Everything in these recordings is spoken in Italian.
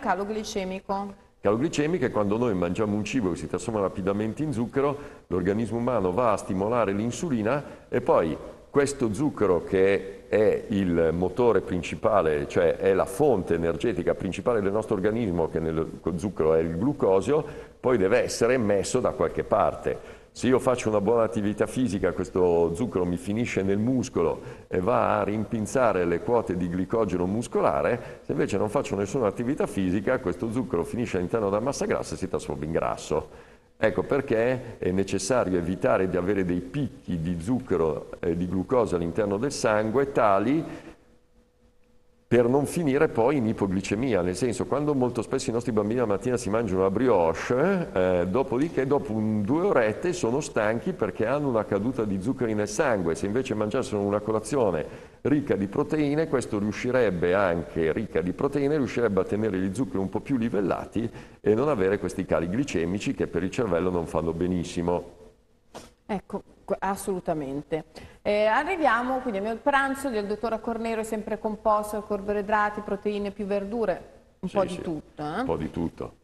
calo glicemico. Calo glicemico è quando noi mangiamo un cibo che si trasforma rapidamente in zucchero, l'organismo umano va a stimolare l'insulina e poi questo zucchero che è il motore principale, cioè è la fonte energetica principale del nostro organismo, che nel zucchero è il glucosio, poi deve essere messo da qualche parte se io faccio una buona attività fisica questo zucchero mi finisce nel muscolo e va a rimpinzare le quote di glicogeno muscolare, se invece non faccio nessuna attività fisica questo zucchero finisce all'interno della massa grassa e si trasforma in grasso. Ecco perché è necessario evitare di avere dei picchi di zucchero e di glucosa all'interno del sangue tali per non finire poi in ipoglicemia, nel senso quando molto spesso i nostri bambini la mattina si mangiano la brioche, eh, dopodiché dopo un, due orette sono stanchi perché hanno una caduta di zuccheri nel sangue, se invece mangiassero una colazione ricca di proteine, questo riuscirebbe anche, ricca di proteine, riuscirebbe a tenere gli zuccheri un po' più livellati e non avere questi cali glicemici che per il cervello non fanno benissimo. Ecco, assolutamente. Eh, arriviamo quindi al mio pranzo del dottor Cornero, sempre composto, carboidrati, proteine, più verdure, un sì, po' di sì, tutto. Eh? Un po' di tutto.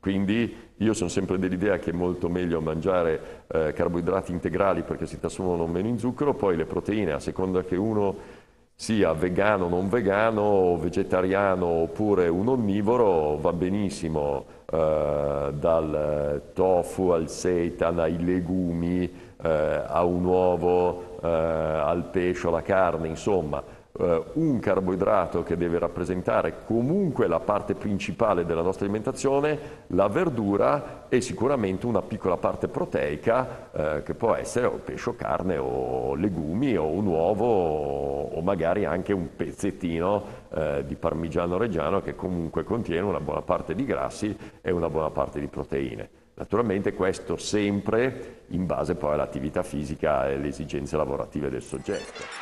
Quindi io sono sempre dell'idea che è molto meglio mangiare eh, carboidrati integrali perché si trasformano meno in zucchero, poi le proteine, a seconda che uno sia vegano o non vegano, vegetariano oppure un onnivoro, va benissimo, eh, dal tofu al seitan, ai legumi, eh, a un uovo, eh, al pesce, alla carne, insomma eh, un carboidrato che deve rappresentare comunque la parte principale della nostra alimentazione, la verdura e sicuramente una piccola parte proteica eh, che può essere o pesce o carne o legumi o un uovo o magari anche un pezzettino eh, di parmigiano reggiano che comunque contiene una buona parte di grassi e una buona parte di proteine. Naturalmente questo sempre in base poi all'attività fisica e alle esigenze lavorative del soggetto.